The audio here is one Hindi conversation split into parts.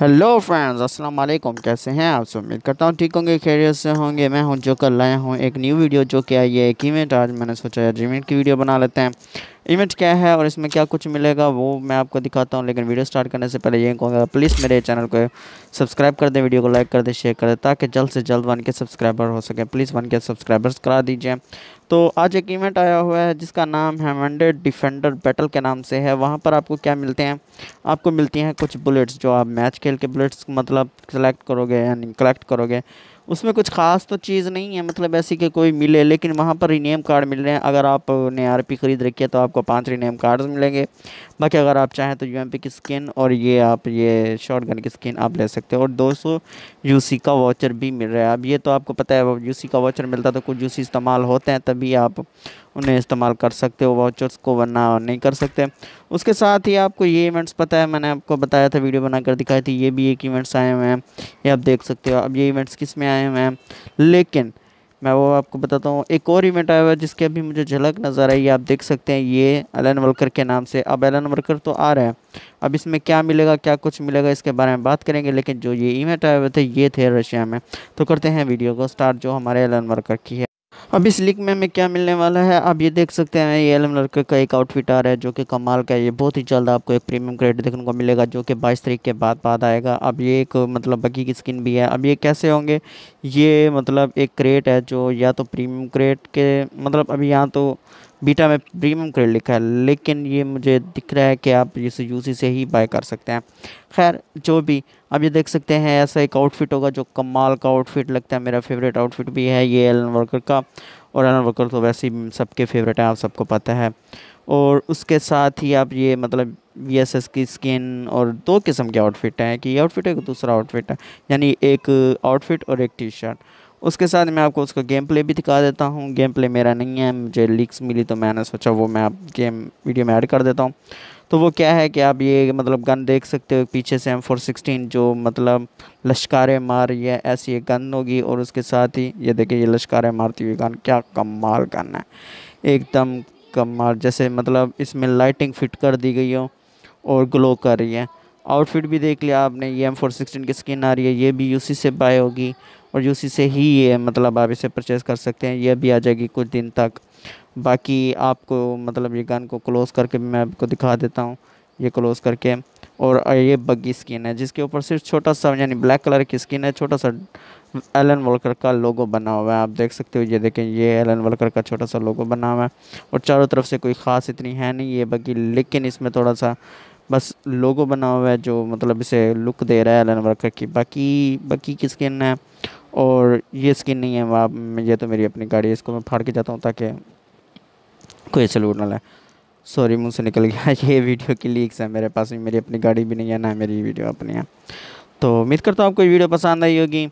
हेलो फ्रेंड्स अस्सलाम वालेकुम कैसे हैं आप सब उम्मीद करता हूँ ठीक होंगे खैरियत से होंगे मैं हूँ जो कर लाया हूँ एक न्यू वीडियो जो क्या ये एक इवेंट आज मैंने सोचा यार इवेंट की वीडियो बना लेते हैं इवेंट क्या है और इसमें क्या कुछ मिलेगा वो मैं आपको दिखाता हूँ लेकिन वीडियो स्टार्ट करने से पहले ये कहूँगा प्लीज़ मेरे चैनल को सब्सक्राइब कर दें वीडियो को लाइक कर दें शेयर कर दें ताकि जल्द से जल्द वन के सब्सक्राइबर हो सके प्लीज़ वन के सब्सक्राइबर्स करा दीजिए तो आज एक इवेंट आया हुआ है जिसका नाम है वनडे डिफेंडर बैटल के नाम से है वहाँ पर आपको क्या मिलते हैं आपको मिलती हैं कुछ बुलेट्स जो आप मैच खेल के बुलेट्स मतलब सेलेक्ट करोगे यानी कलेक्ट करोगे उसमें कुछ ख़ास तो चीज़ नहीं है मतलब ऐसी कि कोई मिले लेकिन वहाँ पर रीनेम कार्ड मिल रहे हैं अगर आपने आर पी ख़रीद रखी है तो आपको पाँच रीनेम कार्ड्स मिलेंगे बाकी अगर आप चाहें तो यू एम पी की स्किन और ये आप ये शॉर्ट गन की स्किन आप ले सकते हो और दो सौ का वाचर भी मिल रहा है अब ये तो आपको पता है यू सी का वाचर मिलता तो कुछ यू सी इस्तेमाल होते हैं तब भी आप उन्हें इस्तेमाल कर सकते हो वाउचर्स को वरना नहीं कर सकते उसके साथ ही आपको ये इवेंट्स पता है मैंने आपको बताया था वीडियो बनाकर दिखाई थी ये भी एक इवेंट्स आए हुए हैं ये आप देख सकते हो अब ये इवेंट्स किस में आए हुए हैं लेकिन मैं वो आपको बताता हूँ एक और इवेंट आया हुआ है जिसके अभी मुझे झलक नज़र आई आप देख सकते हैं ये एलन वर्कर के नाम से अब एलन वर्कर तो आ रहा है अब इसमें क्या मिलेगा क्या कुछ मिलेगा इसके बारे में बात करेंगे लेकिन जो ये इवेंट आए हुए थे ये थे रशिया में तो करते हैं वीडियो को स्टार्ट जो हमारे एलन वर्कर की है अब इस लीक में हमें क्या मिलने वाला है आप ये देख सकते हैं ये एलम लड़के का एक आउटफिट आ रहा है जो कि कमाल का है ये बहुत ही जल्द आपको एक प्रीमियम क्रेडिट देखने को मिलेगा जो कि 22 तारीख के बाद बाद आएगा अब ये एक मतलब बगी की स्किन भी है अब ये कैसे होंगे ये मतलब एक क्रेट है जो या तो प्रीमियम क्रेट के मतलब अभी यहाँ तो बीटा में प्रीमियम क्रेडिट लिखा है लेकिन ये मुझे दिख रहा है कि आप इसे यूसी से ही बाय कर सकते हैं खैर जो भी अब ये देख सकते हैं ऐसा एक आउटफिट होगा जो कमाल का आउटफिट लगता है मेरा फेवरेट आउटफिट भी है ये एलन वर्कर का और एलन वर्कर तो वैसे ही सबके फेवरेट हैं आप सबको पता है और उसके साथ ही आप ये मतलब वी एस एस की स्किन और दो किस्म के आउटफिट हैं कि ये आउटफिट है दूसरा आउटफिट है यानी एक आउटफिट और एक टी शर्ट उसके साथ मैं आपको उसका गेम प्ले भी दिखा देता हूँ गेम प्ले मेरा नहीं है मुझे लिक्स मिली तो मैंने सोचा वो मैं आप गेम वीडियो में ऐड कर देता हूँ तो वो क्या है कि आप ये मतलब गन देख सकते हो पीछे से एम फोर सिक्सटीन जो मतलब लश्कारें मार ये है ऐसी एक गन होगी और उसके साथ ही ये देखिए ये लश्कारें मारती हुई गन क्या कमाल गन है एकदम कमाल जैसे मतलब इसमें लाइटिंग फिट कर दी गई हो और ग्लो कर रही है आउटफिट भी देख लिया आपने ये एम फोर सिक्सटीन की स्किन आ रही है ये भी यूसी से बाय होगी और यूसी से ही ये मतलब आप इसे परचेज़ कर सकते हैं ये भी आ जाएगी कुछ दिन तक बाकी आपको मतलब ये गन को क्लोज़ करके भी मैं आपको दिखा देता हूँ ये क्लोज़ करके और ये बग्गी स्किन है जिसके ऊपर सिर्फ छोटा सा यानी ब्लैक कलर की स्किन है छोटा सा एलन वर्कर का लोगो बना हुआ है आप देख सकते हो ये देखें ये एलन वर्कर का छोटा सा लोगो बना हुआ है और चारों तरफ से कोई ख़ास इतनी है नहीं ये बग्गी लेकिन इसमें थोड़ा सा बस लोगो बना हुआ है जो मतलब इसे लुक दे रहा है एलन वर्कर की बाकी बाकी की स्किन है और ये स्किन नहीं है वहाँ ये तो मेरी अपनी गाड़ी है इसको मैं फाड़ के जाता हूँ ताकि कोई सलूट ना लाए सॉरी मुंह से निकल गया ये वीडियो की लीक्स है मेरे पास भी मेरी अपनी गाड़ी भी नहीं है ना मेरी वीडियो अपनी है तो उम्मीद करता हूँ आपको ये वीडियो पसंद आई होगी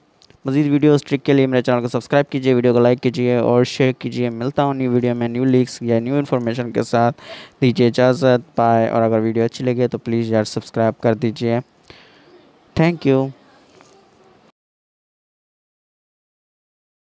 मजीद वीडियो ट्रिक के लिए मेरे चैनल को सब्सक्राइब कीजिए वीडियो को लाइक कीजिए और शेयर कीजिए मिलता हूँ न्यू वीडियो में न्यू लिक्स या न्यू इन्फॉर्मेशन के साथ दीजिए इजाज़त पाए और अगर वीडियो अच्छी लगे तो प्लीज़ यार सब्सक्राइब कर दीजिए थैंक यू